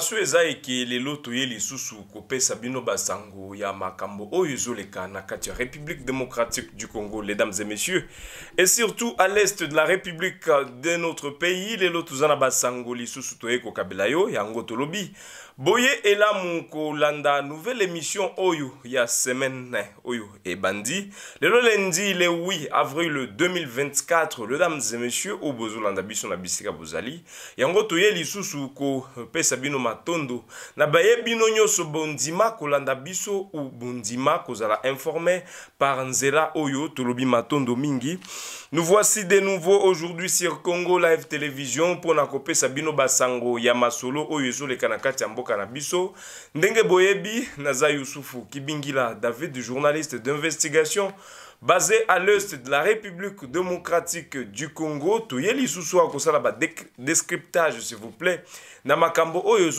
so eza ekelelo toye lisusu kopesa bino basango ya makambo oyo ezoleka na katia république démocratique du congo les dames et messieurs et surtout à l'est de la république de notre pays lelo toza na basango lisusu toye kokabela yo yango tolobi boye e la landa nouvelle émission oyo ya semaine oyo e bandi Le lundi le 8 avril 2024 dames et messieurs oyo landa biso na bisika bozali yango toye ko Pesa bino matondo na baye bino nyonso bondima landa biso ou bondima kozala informe par nzela oyo tolobi matondo mingi nous voici de nouveau aujourd'hui sur congo live télévision pour kopesa bino basango Yamasolo, masolo oyo et le mboka na boyebi naza yusufu kibingila david journaliste d'investigation basé à l'est de la république démocratique du congo toye lisusu akosala descriptage s'il vous plaît na makambo oyo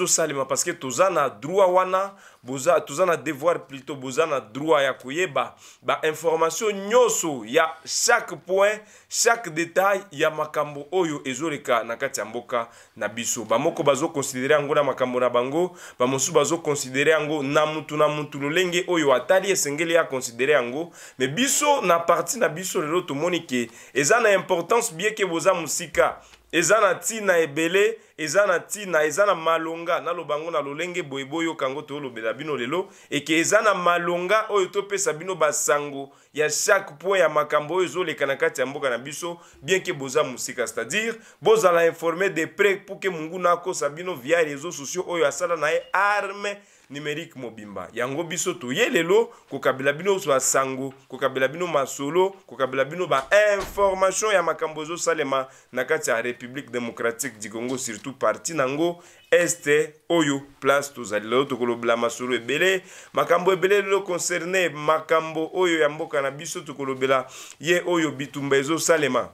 parce que toza na droit wana boza toza na devoir plutôt boza na droit ya koyeba bainformation nyonso ya chaque point chaque détail ya makambo oyo ezoleka na kati ya mboka na biso bamoko bazokonsidere yango na makambo na bango bamosusu bazokonsidere yango na mutu na mutu lolenge oyo atali esengeli akonsidere yango me biso na parti na biso lelo tomoni ke eza na importance bieke boza mosika eza na ntina ebele eza na ntina eza na malonga naloba yango na lolenge boye boyoka yango toolobela bino lelo eke eza na malonga oyo topesa bino basango ya chaque point ya makambo oyo ezoleka na kati ya mboka na biso bien ke boza mosika c'est-à-dire bozala informe de près mpo ke monguna akosa bino via réseau sociaux oyo asala na ye arme numérique mobimba yango biso toye lelo kokabela bino zwa sango kokabela bino masolo kokabela bino bainformation ya makambo ezosalema na kati ya république démocratique du congo surtout parti nango este oyo place tozali lelo tokolobela masolo ebele makambo ebele lelo concerne makambo oyo ya mboka na biso tokolobela ye oyo bitumba ezosalema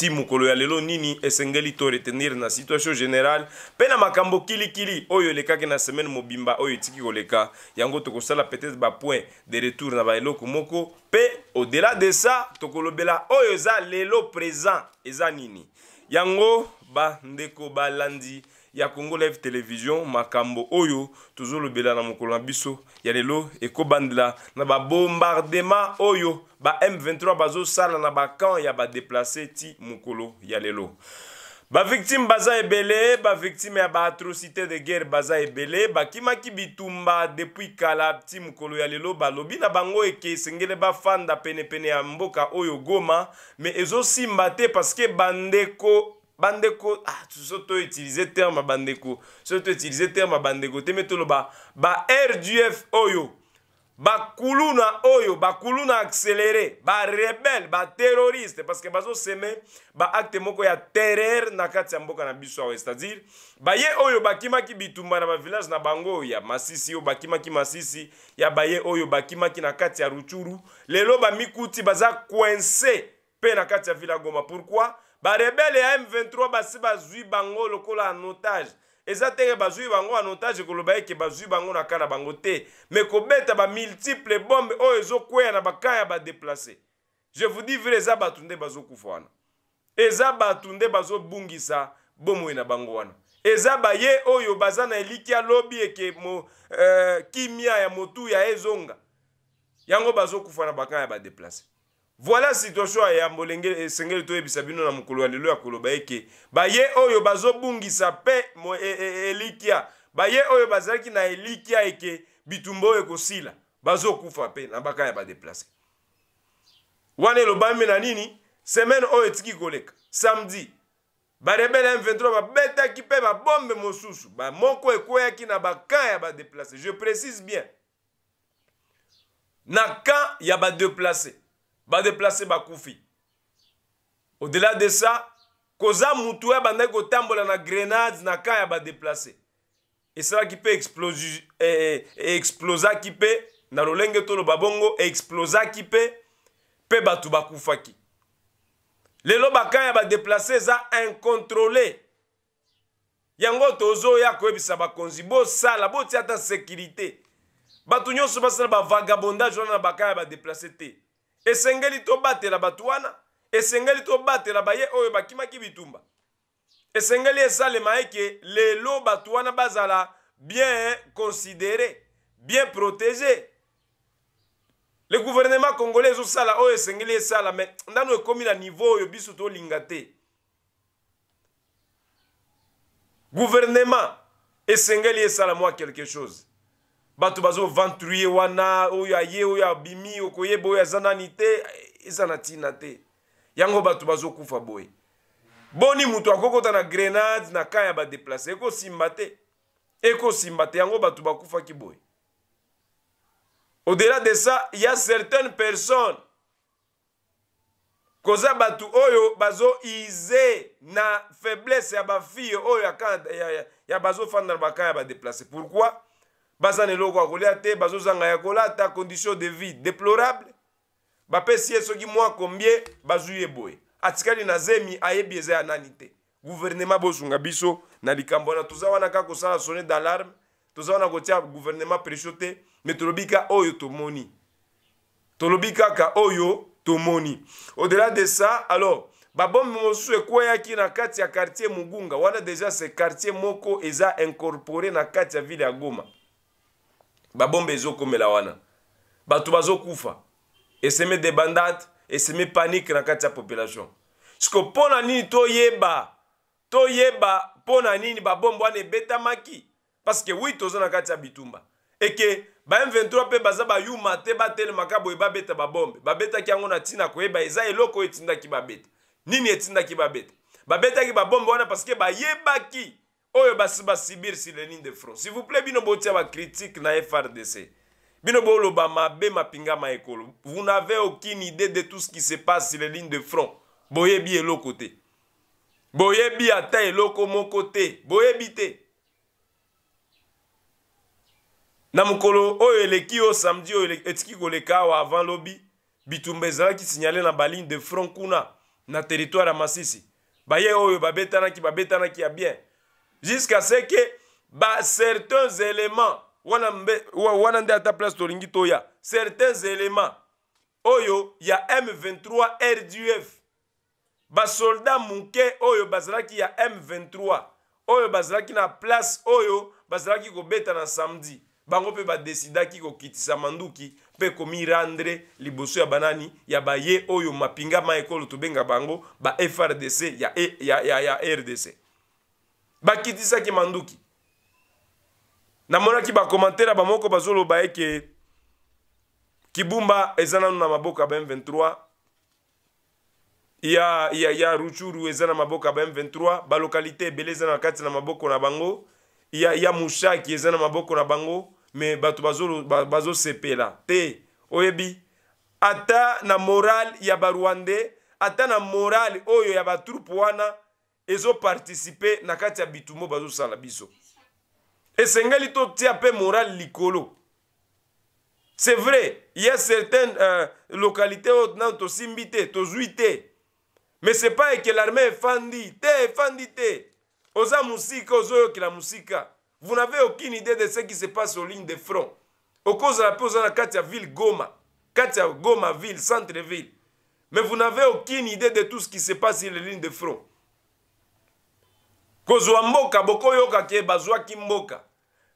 ti mokolo ya lelo nini esengeli to retenir na situation générale mpe na makambo kilikili oyo elekaki na semaine mobimba oyo etiki koleka yango tokosala peut-être bapoint de retour na baeloko moko mpe au-delà de ça tokolobela oyo eza lelo présent eza nini yango bandeko balandi ba ya congo live television makambo oyo tozolobela na mokolo na biso ya lelo ekobandela na babombardema oyo ba m23 bazosala na bakamp ya badeplace ti mokolo ya lelo baviktime baza ebele baviktime ya baatrocité de guerre baza ebele bakimaki bitumba depuis kala ti mokolo ya lelo balobi na bango eke esengeli bafanda penepene ya mboka oyo goma me ezosimba te parceke bandeko bandeko ah, so toutilize terme ya bandeko so toutilize terme ya bandeko te me toloba bardf oyo bakuluna oyo bakuluna accéléré barebele baterroriste parce que bazoseme baacte moko ya terreur na kati ya mboka na biso awa c'est-à-dire baye oyo bakimaki bitumba na bavillage na bango ya masisi oyo bakimaki masisi ya baye oyo bakimaki na kati ya ruchuru lelo bamikuti baza coince mpe na kati ya ville ya goma pourquoi barebele ya m23 basi bazwi bango lokola en otage eza teke bazwi bango en otage koloba eke bazwi bango na ka na bango te me kobeta bamultiple bombe oyo ezokweya na bakamp ya badeplace je vous dis vrai eza bato nde bazokufa wana eza bato nde bazobungisa bomoi na bango wana eza baye oyo baza na eliki ya lobi eke mo, euh, kimia ya motuya ezonga yango bazokufa na bakamp ya badeplace voilà situation ya molenge esengeli eh, toyebisa bino na mokolo ya lelo ya koloba eke baye oyo bazobungisa mpe e, elikya baye oyo bazalaki na elikya eke bitumba oyo ekosila bazokufa mpe na baka ya badeplace wana elobami na nini semaine oyo etiki koleka samedi barebele m23 babetaki mpe babombe mosusu bamoko ekweyaki na bakamp ya badeplace je précise bien na kamp ya badeplace badeplace bakufi au-delà de ça koza mutu oyo abandaki kotambola na grenade na kamp ya badeplace esalaki mpe explozaki eh, eh, mpe na lolenge toloba bongo explozaki mpe mpe bato bakufaki lelo bakamp ya badeplace eza incontrôle yango tozoya koyebisa bakonzi bosala botia ata sécurité bato nyonso basala bavagabondage wana na bakamp ya badeplace te esengeli tobatela bato wana esengeli batela baye oyo bakimaki bitumba esengeli esalema eke lelo bato wana bazala bien considéré bien protégé le gouvernement congolais ezosala oyo esengeli esala me ndano ekómi na niveau oyo biso tolinga te gouvernement esengeli esala mwa quelque chose bato bazovantru ye wana oyo aye oyo abimi okoyeba oyo aza nani te eza na ntina te yango bato bazokufa boye boni moto akokɔta na grenade na kan ya badeplace ekosimba te ekosimba te yango bato bakufaki boye au-delà de ça ya certaines personnes koza bato oyo bazoize na faiblesse ya bafille oyo ya, ya, ya, ya bazofanda na bakan ya badeplace pourquoi baza na eloko ya kolia te bazozanga ya kolata condition de vie déplorable bapesi ye soki mwa kombie bazwi ye boye atikali na zemi ayebi eza ya nani te guvernema bosunga biso na likambo wana toza wana kaka kosala sonne d'alarme toza wana kotia guvernema presio te me tolobi ka oyo tomoni tolobi kaka oyo tomoni au-delà de ça alors babombe mosusu ekweyaki na kati ya quartier mugunga wana deja se quartier moko eza incorpore na kati ya ville ya goma babombe ezokomela wana bato bazokufa eseme debandate eseme panike na kati ya population siko mpo na nini toyeba toyeba mpo na nini babombe wana ebetamaki parceke wi toza na kati ya bitumba eke ba m23 mpe baza bayuma te batelemaka boye babeta babombe babetaki yango na ntina koyeba eza eloko oyo etindaki babeta nini etindaki babeta babetaki babombe wana parceke bayebaki oyo basi basibiri sur le ligne de front s'il vous plaît bino botia bacritique na frdc bino boloba mabe mapingama ekolo vous n'avez aucune idée de tout ce qui se passe sur le ligne de front boyebi eloko te boyebi ata eloko moko te boyebi te na mokolo oyo eleki oyo samedi oyo etiki koleka awa avant lobi bitumba ezalaki signale na baligne de front kuna na territoire ya masisi baye oyo babetanaki babetanaki ya bien jusqu'à ce que ba certains éléments wana mbe wana nde ata place tolingi toya certains éléments oyo ya m23 rdf basolda moke oyo bazalaki ya m23 oyo bazalaki na place oyo bazalaki kobeta na samedi bango mpe badesidaki kokitisa manduki mpe komirandre liboso ya banani ya baye oyo mapinga ma ekolo tobenga bango ba frdc ya, e, ya, ya, ya rdc bakitisaki manduki namonaki bakomantere bamoko bazoloba eke kibumba eza nanu na maboko ya ba m23 ya, ya, ya ruchuru eza na maboko ya ba m23 balokalité ebele eza na kati na maboko na bango ya, ya mushaki eza na maboko na bango me bato bazosepela bazo te oyebi ata na morale ya barwande ata na morale oyo ya batrupe wana ezoparticipe na kati ya bitumbo bazosala biso esengeli ti ape moral likolo c'est vrai il y a certaines euh, localités où nano tosimbi te tozwi te mais c'est pas que l'armée est fandi, te efandi te oza mosika la musique. vous n'avez aucune idée de ce qui se passe aux lignes de front okozala la la na kati ya ville goma katia goma ville centre ville mais vous n'avez aucune idée de tout ce qui se passe sur les lignes de front kozwa mboka bokoyokaki e bazwaki mboka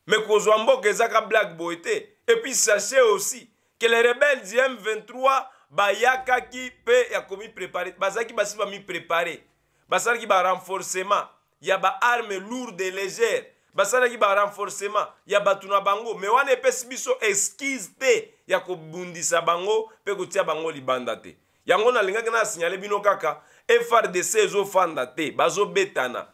me kozwa mboka ezaka black boy te epuis sache aussi ke le rebelle du m23 bayakaki mpe ya komiprepare bazalaki basi bamiprepare basalaki barenforcement ya baarme lourde légere basalaki barenforcement ya bato na bango me wana epesi biso eskise te ya kobundisa bango mpe kotia bango libanda te yango nalingaki na asinyale bino kaka frdc ezofanda te bazobetana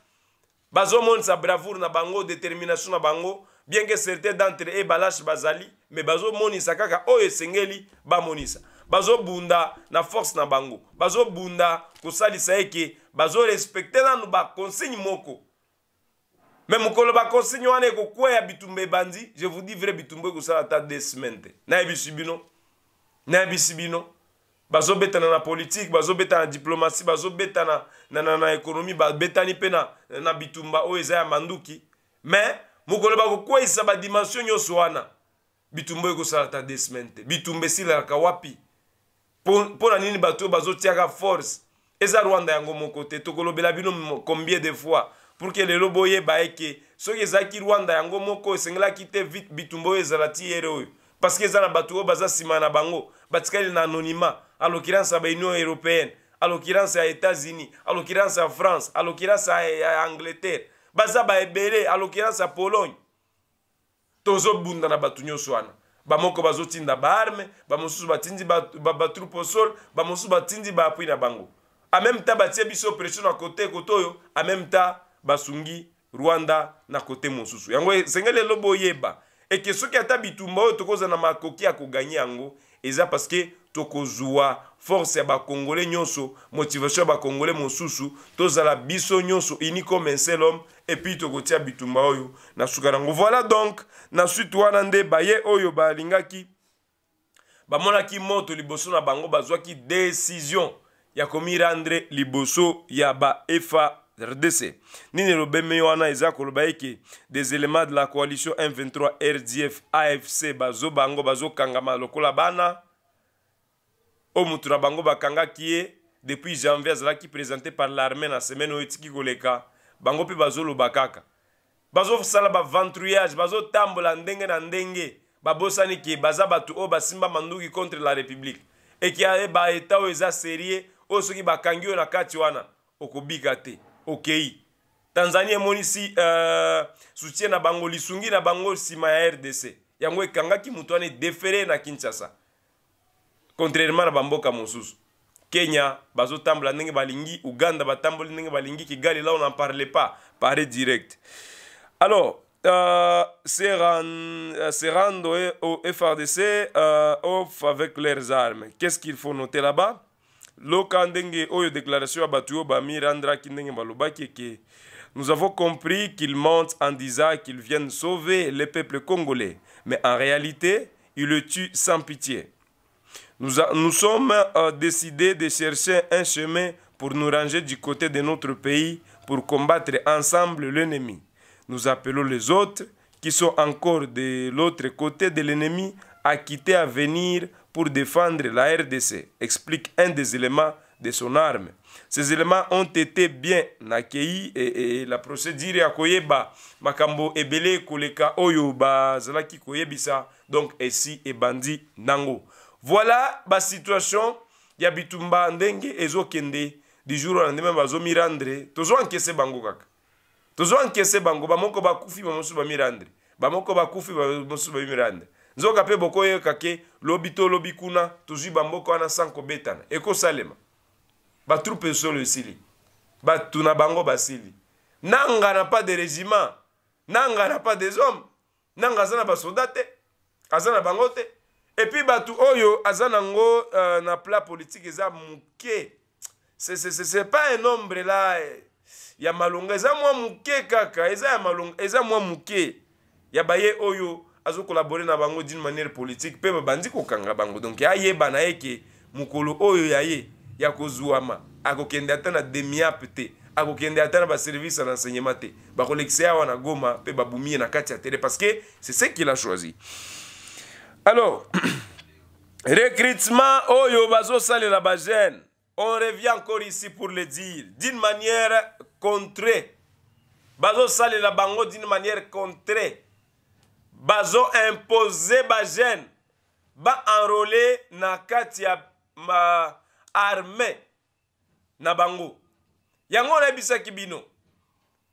bazomonisa bravoure na bango détermination na bango bien ke certain d'entre e balache bazali me bazomonisa kaka oyo esengeli bamonisa bazobunda na force na bango bazobunda kosalisa eke bazorespecte nanu baconsigne moko me mokolo baconsigne wana ekokweya bitumba ebandi je vous dis vrai bitumba ekosala ata deux semaine te nayebisi bino nayebisi bino bazobetana na politike bazobetana na diplomasi bazobetana na, na, na ekonomi babetani mpe na, na bitumba oyo eza ya manduki me mokolo bakokweyisa badimension nyonso wana bitumba oyo ekosala ta de semaine te bitumba esilaka wapi mpo na nini bato oyo bazotiaka force eza rwanda yango moko te tokolobela bino combien de fois pour ke lelo boyeba eke soki ezalaki rwanda yango moko esengelaki te bitumba oyo ezala ti yere oyo parce ke eza na bato oyo baza nsima na bango batikali na anonymat à l'occurrence à l'Union européenne à l'occurrence à États-Unis à l'occurrence à France à l'occurrence à, à Angleterre baza baebele à l'occurrence à Pologne tozobunda na bato nyonso wana bamoko bazotinda baarme bamosusu batindi batroupe au sol bamosusu batindi baapui na bango en même temps batie biso pression na kote kote oyo en même temps basungi rwanda na kote mosusu yango esengeli lelo boyeba eke soki ata bitumba oyo tokozala na makoki ya koganye yango eza parceke tokozwa force ya bakongole nyonso motivation ya bakongole mosusu tozala biso nyonso uni comme un seul homme epuis tokotia bitumba oyo na suka nango voilà donc na suite wana nde baye oyo balingaki bamonaki moto liboso na bango bazwaki décision ya komirendre liboso ya ba FARDC nini elobemi wana eza koloba eke des éléments de la coalition 123 rdf afc bazo bango bazokangama lokola bana oyo mutuna bango bakangaki ye depuis janvier azalaki présente par l'armée na semaine oyo etiki koleka bango mpe bazoloba kaka bazosala bavantrouillage bazotambola ndenge na ndenge babosani ke baza bato oyo basimba manduki contre la république ekeya baeta oyo eza serie oyo soki bakangi oyo na kati wana okobika te okei tanzanie emonisi uh, soutien na bango lisungi na bango nsima ya rdc yango ekangaki moto wana edefere na kinshasa contrairement à bamboka Moussous. kenya Bazo, ndenge balingi uganda balingi kigali là on n'en parlait pas parlait direct alors euh, se rendre au FRDC off avec leurs armes. Qu'est-ce qu'il faut noter là-bas déclaration bami nous avons compris qu'ils mentent en disant qu'ils viennent sauver les peuples congolais. Mais en réalité, ils le tuent sans pitié. Nous, sommes euh, décidés de chercher un chemin pour nous ranger du côté de notre pays, pour combattre ensemble l'ennemi. Nous appelons les autres qui sont encore de l'autre côté de l'ennemi à quitter à venir pour défendre la RDC, explique un des éléments de son arme. Ces éléments ont été bien accueillis et, la procédure à koyeba makambo ebele koleka oyo Zalaki, koyebisa donc ici ebandi nango. voilà basituation ya bitumba ndenge ezokende dijuru wana nde me bazomirandre tozoankese bango kaka tozoankese bango bamoko bakufi bamosusu bamirandre bamoko bakufi bamosusu bamirandre nzoka mpe bokoyoka ke lobi to lobi kuna tozwi bamboka wana san kobetana ekosalema batrupe solo esili bato na bango basili nanga na pas de régiment nanga na pas des hommes nanga aza na basoda te aza na bango te epuis bato oyo aza nango uh, na plat politique eza moke c'est pas un nombre la eh. ya malonga eza mwa moke kaka eza ya malonga eza mwa moke ya baye oyo azokolabore na bango d'une manière politique mpe babandi kokanga bango donk ayeba na ye ke mokolo oyo ya ye ya kozwama akokende ata na demiape te akokende ata na baservice ya renseignement te bakolekisa ye awa na goma mpe babumi ye na kati ya tere parce que c'est ce qu'il a choisi alors recrutement oyo oh, bazosalela bagene on revient encore ici pour le dire d'une manière contrée bazosalela bango d'une manière contrée bazoimpose bagene baenrole na kati ya arme na bango yango nayebisaki bino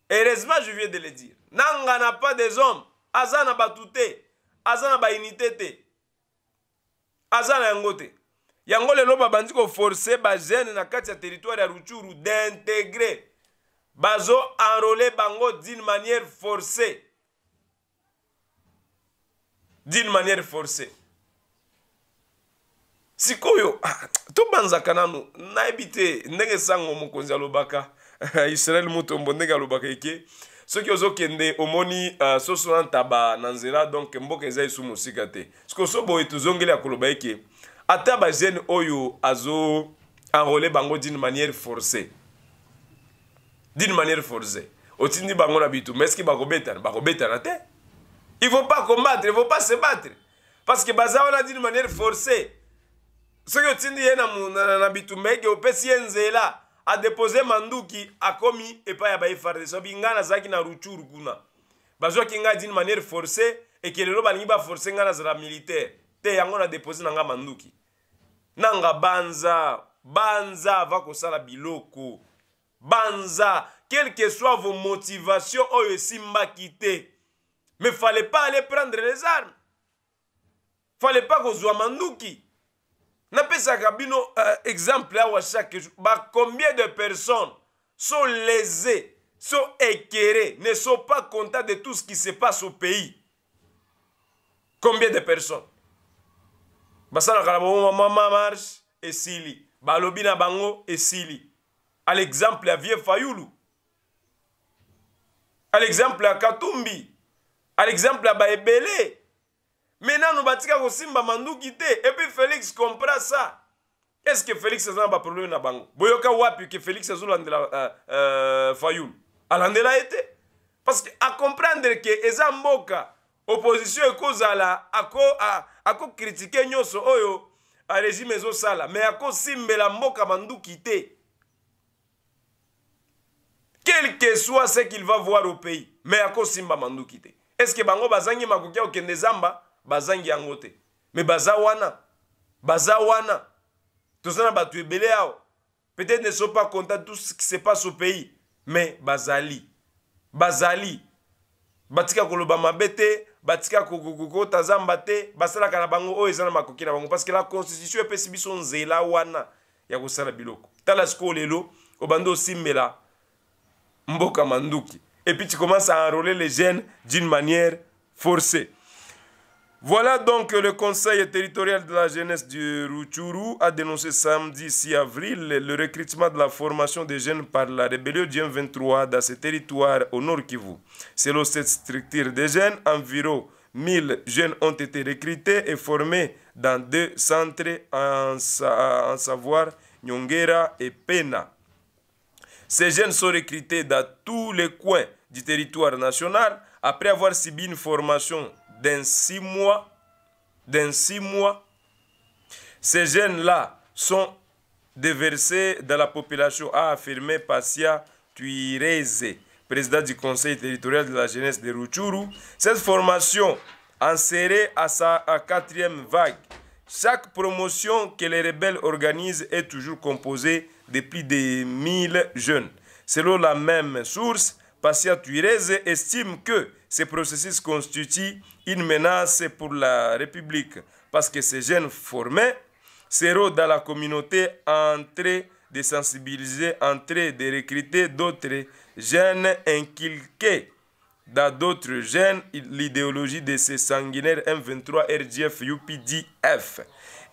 heureusement je viens de le dire nangana pas des hommes aza na bato te aza na baunité te aza na yango te yango lelo babandi koforce bagene na kati ya territoire ya ruchuru d'integre bazo enrole bango d'une manière forcée d'une manière forcée sikoyo ah, tobanzaka nanu nayebi te ndenge sango mokonzi alobaka israel motombo ndenge alobaka eke soki ozokende omoni uh, soso na ntaba na nzela donk mboka eza esumu mosika te siko so boye tozongeli ya koloba eke ata bagene oyo azo enrole bango d'une manière forcée d'une manière forcée otindi bango na bitu mais ceque bakobetana bakobetana te il faut pas combattre il faut pas se battre parce que baza wana d'une manière forcée soki otindi ye na, na, na, na bitumba eke opesi ye nzela adepose manduki akomi epai ya bafrdc abi ngai nazalaki na ruchuru kuna bazwaki ngai dine manière forcé ekelelo balingi baforce ngai nazala militaire te yango nadepose na ngai manduki nanga banza banza ava kosala biloko banza quelque soit vos motivations oyo esimbaki te mais fallait pas aller prendre les armes fallait pas kozwa manduki napesaka bino uh, exemple awa chaque jour bacombien de personnes sont lésées sont équerrées ne sont pas contents de tout ce qui se passe au pays combien de personnes basalaka na bango mama marche esili balobi na bango esili à l'exemple ya vie fayulu à l'exemple ya katumbi à l'exemple ya baebele me nano batika kosimba manduki te epuis félix comprend ça est ce que félix aza na baprobleme na bango boyoka wapi ke félix azolandela uh, uh, fayulu alandela ye te parce que acomprendre ke eza mboka opposition ekozala akokritike ako nyonso oyo arégime ezosala me akosimbela mboka manduki te quel que soit ce qu'il va voir au pays me akosimba manduki te est ce que bango bazangi makoki ya kokende zamba bazangi yango te me baza wana baza wana toza na bato ebele awa peut-être ne sont pas contents tout ce qui se passe au pays mais bazali bazali batika koloba mabe te batika kokota zamba te basalaka na bango oyo eza na makoki na bango parce que la constitution epesi biso nzela wana ya kosala biloko tala sikoyo lelo obandi osimbela mboka manduki et puis tu commences à enrôler les jeunes d'une manière forcée Voilà donc le conseil territorial de la jeunesse du Rutshuru a dénoncé samedi 6 avril le recrutement de la formation des jeunes par la rébellion du 23 dans ce territoire au Nord Kivu. Selon cette structure des jeunes, environ 1000 jeunes ont été recrutés et formés dans deux centres en, savoir Nyongera et Pena. Ces jeunes sont recrutés dans tous les coins du territoire national après avoir subi une formation dans six mois, dans six mois, ces jeunes là sont déversés dans la population, a affirmé Patia Tuireze, président du conseil territorial de la jeunesse de Ruchuru. Cette formation, insérée à sa quatrième vague, chaque promotion que les rebelles organisent est toujours composée de plus de 1000 jeunes. Selon la même source, Patia Tuireze estime que ces processus constitue une menace pour la République parce que ces jeunes formés seront dans la communauté en train de sensibiliser, en train de recruter d'autres jeunes inculqués dans d'autres jeunes l'idéologie de ces sanguinaires M23 RGF UPDF.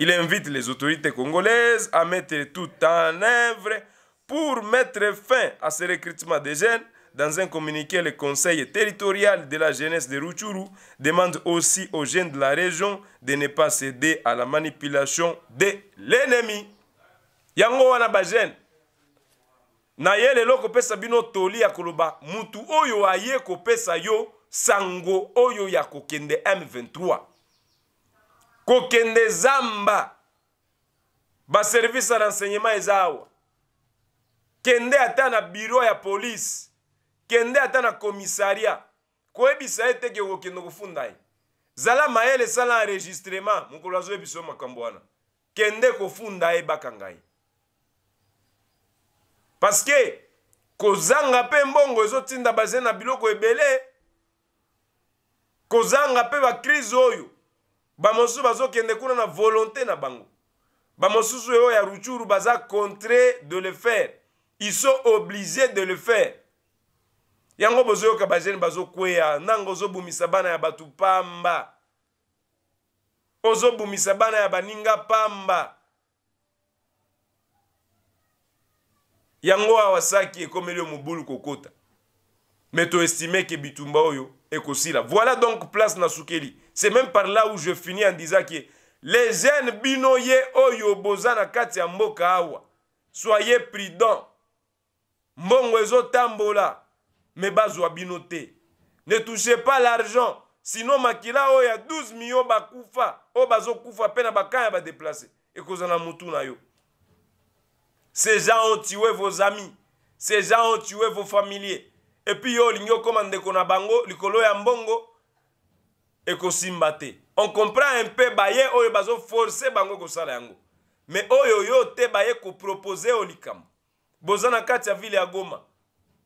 Il invite les autorités congolaises à mettre tout en œuvre pour mettre fin à ce recrutement des jeunes dans un communiqué, le Conseil territorial de la jeunesse de Ruchuru demande aussi aux jeunes de la région de ne pas céder à la manipulation de l'ennemi. Yango wana ba jeune. Na yele lelo kopesa bino toli ya koloba mutu oyo aye pesa yo sango oyo ya kokende M23. Kokende zamba. Ba service à renseignement ezawa. Kende ata na bureau ya police kende ata na komisaria koyebisa ye teke okokende kofunda ye zala mayele esala enregistrement mokolo azoyebisa yo makambo wana kende kofunda ye bakanga ye parceke kozanga mpe mbongo ezotinda baze na biloko ebele kozanga mpe bakrise oyo bamosusu bazokende kuna na volonté na bango bamosusu oyo ya ruchuru baza contraint de le faire ils sont obligés de le faire yango bozoyoka bajene bazokweya ntango ozobumisa bana ya bato pamba ozobumisa bana ya baninga pamba yango awa saki ekomeli yo mobulu kokota me toestimeke bitumba oyo ekosila voilà donc place nasukeli c'est même par là où je finis en disant que les jeunes bino ye oyo boza na kati ya mboka awa soyez prudent mbongo ezotambola me bazwa bino te ne touchez pas l'argent sinon makila oyo ya 12 million bakufa oyo bazokufa mpe na bakan ya badeplace ekozala na motu na yo ces gens ont tué vos amis ces gens ont tué vos familiers epuis yo olingi okóma ndeko na bango likolo ya mbongo ekosimba te on comprend mpe baye oyo bazoforce bango kosala yango me oyo yo te baye kopropose yo likambo boza na kati ya vile ya goma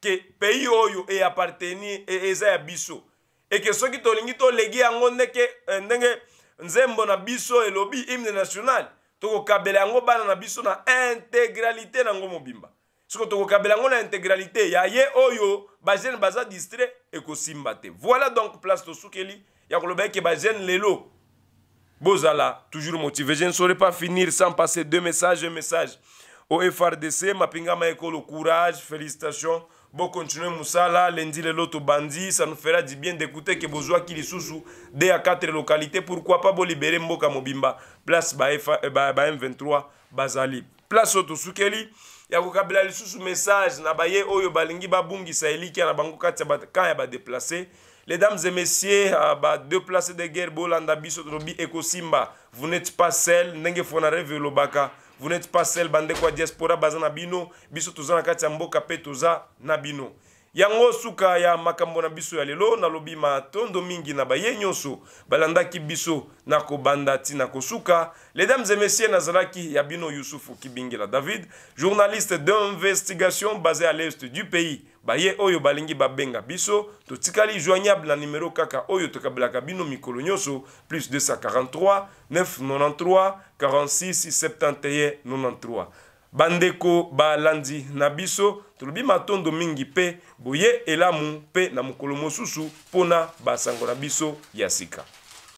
que pays oyo eapparteni e, e eza et que ceux qui tolingi legi yango ndenge eh, ndenge nzembo na biso elobi hymne national kabela yango bana na biso na intégralité nango bimba. soki kabela yango na intégralité ya ye oyo bajene baza distrait ko simbate. voilà donc place soukeli. ya koloba que bajene lelo bozala toujours motivé je ne saurais pas finir sans passer deux messages un message au frdc mapingama ekolo courage félicitations bokontinue mosala lendi lelo tobandi ça nous fera du bien d'écouter ke bozwaki lisusu de a 4 localité pourquoi pas bolibere mboka mobimba place ba, eh, ba, ba m23 bazali place oyo tosukeli ya kokabela lisusu message na baye oyo balingi babungisa elikia na bango kati ya kamp ya badeplace Mesdames et messieurs, bah, deux places de guerre, Bolanda, Bissot, Robi, Ekosimba, vous n'êtes pas seul, Nenge Fonare, Velobaka. vous n'êtes pas seul bandeko ya diaspora baza na bino biso toza na kati ya mboka mpe toza na bino yango suka ya makambo na biso ya lelo nalobi matondo mingi na baye nyonso balandaki biso na kobanda ntina kosuka mesdames et messieurs nazalaki ya bino yusufu kibingela david journaliste d'investigation basé à l'est du pays baye oyo balingi babenga biso totikali joignable na numero kaka oyo tokabelaka bino mikolo nyonso plus 243 993 46 71 93 bandeko balandi na biso tolobi matondo mingi mpe boye elamu mpe na mokolo mosusu mpona basango na biso ya sika